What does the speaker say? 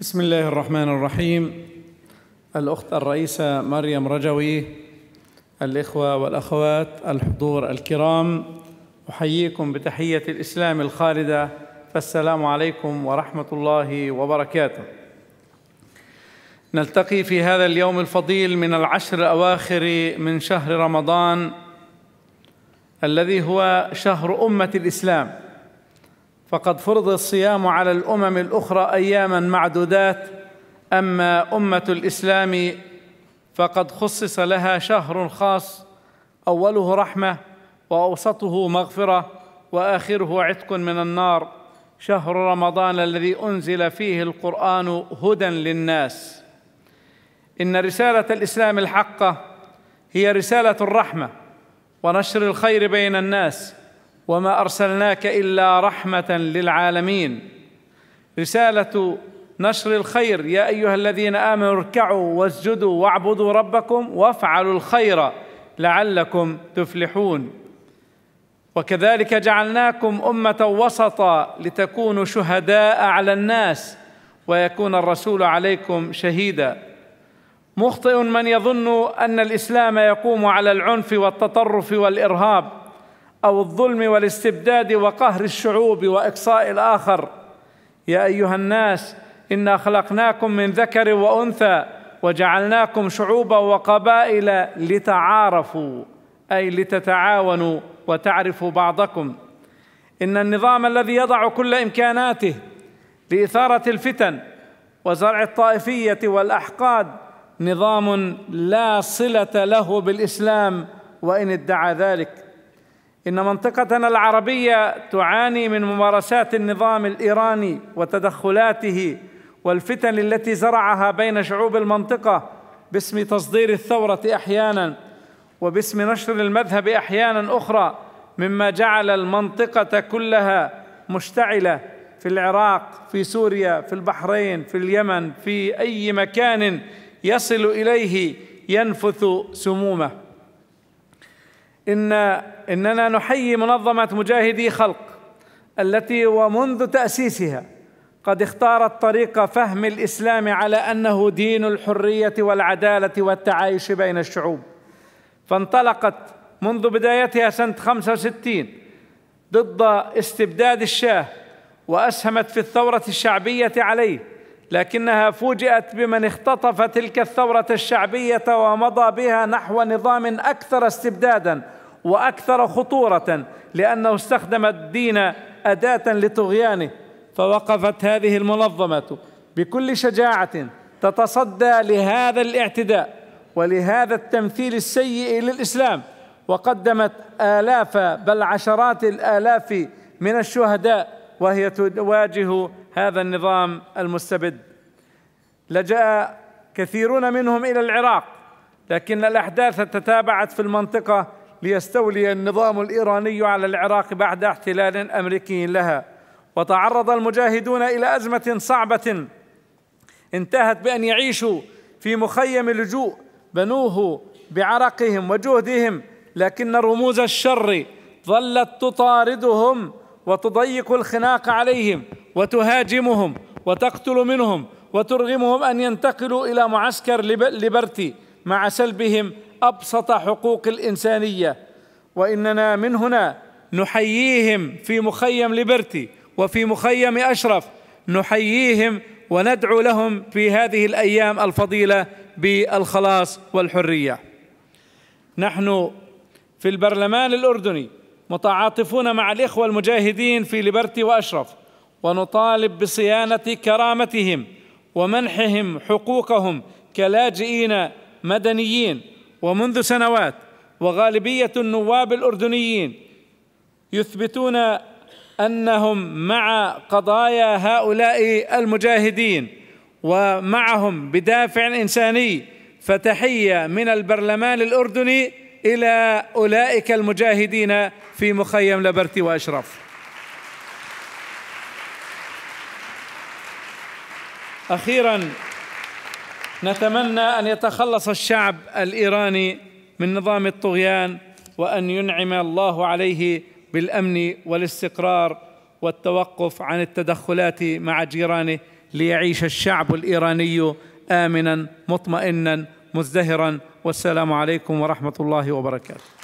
بسم الله الرحمن الرحيم الأخت الرئيسة مريم رجوي الإخوة والأخوات الحضور الكرام أحييكم بتحية الإسلام الخالدة فالسلام عليكم ورحمة الله وبركاته نلتقي في هذا اليوم الفضيل من العشر الأواخر من شهر رمضان الذي هو شهر أمة الإسلام فقد فرض الصيام على الامم الاخرى اياما معدودات اما امه الاسلام فقد خصص لها شهر خاص اوله رحمه واوسطه مغفره واخره عتق من النار شهر رمضان الذي انزل فيه القران هدى للناس ان رساله الاسلام الحقه هي رساله الرحمه ونشر الخير بين الناس وما ارسلناك الا رحمه للعالمين رساله نشر الخير يا ايها الذين امنوا اركعوا واسجدوا واعبدوا ربكم وافعلوا الخير لعلكم تفلحون وكذلك جعلناكم امه وسطا لتكونوا شهداء على الناس ويكون الرسول عليكم شهيدا مخطئ من يظن ان الاسلام يقوم على العنف والتطرف والارهاب او الظلم والاستبداد وقهر الشعوب واقصاء الاخر يا ايها الناس انا خلقناكم من ذكر وانثى وجعلناكم شعوبا وقبائل لتعارفوا اي لتتعاونوا وتعرفوا بعضكم ان النظام الذي يضع كل امكاناته لاثاره الفتن وزرع الطائفيه والاحقاد نظام لا صله له بالاسلام وان ادعى ذلك ان منطقتنا العربيه تعاني من ممارسات النظام الايراني وتدخلاته والفتن التي زرعها بين شعوب المنطقه باسم تصدير الثوره احيانا وباسم نشر المذهب احيانا اخرى مما جعل المنطقه كلها مشتعله في العراق في سوريا في البحرين في اليمن في اي مكان يصل اليه ينفث سمومه إن إننا نحيي منظمة مجاهدي خلق التي ومنذ تأسيسها قد اختارت طريق فهم الإسلام على أنه دين الحرية والعدالة والتعايش بين الشعوب فانطلقت منذ بدايتها سنة 65 ضد استبداد الشاه وأسهمت في الثورة الشعبية عليه لكنها فوجئت بمن اختطف تلك الثورة الشعبية ومضى بها نحو نظام أكثر استبداداً واكثر خطوره لانه استخدم الدين اداه لطغيانه فوقفت هذه المنظمه بكل شجاعه تتصدى لهذا الاعتداء ولهذا التمثيل السيء للاسلام وقدمت الاف بل عشرات الالاف من الشهداء وهي تواجه هذا النظام المستبد لجا كثيرون منهم الى العراق لكن الاحداث تتابعت في المنطقه ليستولي النظام الايراني على العراق بعد احتلال امريكي لها وتعرض المجاهدون الى ازمه صعبه انتهت بان يعيشوا في مخيم لجوء بنوه بعرقهم وجهدهم لكن رموز الشر ظلت تطاردهم وتضيق الخناق عليهم وتهاجمهم وتقتل منهم وترغمهم ان ينتقلوا الى معسكر ليبرتي مع سلبهم ابسط حقوق الانسانيه واننا من هنا نحييهم في مخيم ليبرتي وفي مخيم اشرف نحييهم وندعو لهم في هذه الايام الفضيله بالخلاص والحريه نحن في البرلمان الاردني متعاطفون مع الاخوه المجاهدين في ليبرتي واشرف ونطالب بصيانه كرامتهم ومنحهم حقوقهم كلاجئين مدنيين ومنذ سنوات وغالبيه النواب الاردنيين يثبتون انهم مع قضايا هؤلاء المجاهدين ومعهم بدافع انساني فتحيه من البرلمان الاردني الى اولئك المجاهدين في مخيم لبرتي واشرف اخيرا نتمنى ان يتخلص الشعب الايراني من نظام الطغيان وان ينعم الله عليه بالامن والاستقرار والتوقف عن التدخلات مع جيرانه ليعيش الشعب الايراني امنا مطمئنا مزدهرا والسلام عليكم ورحمه الله وبركاته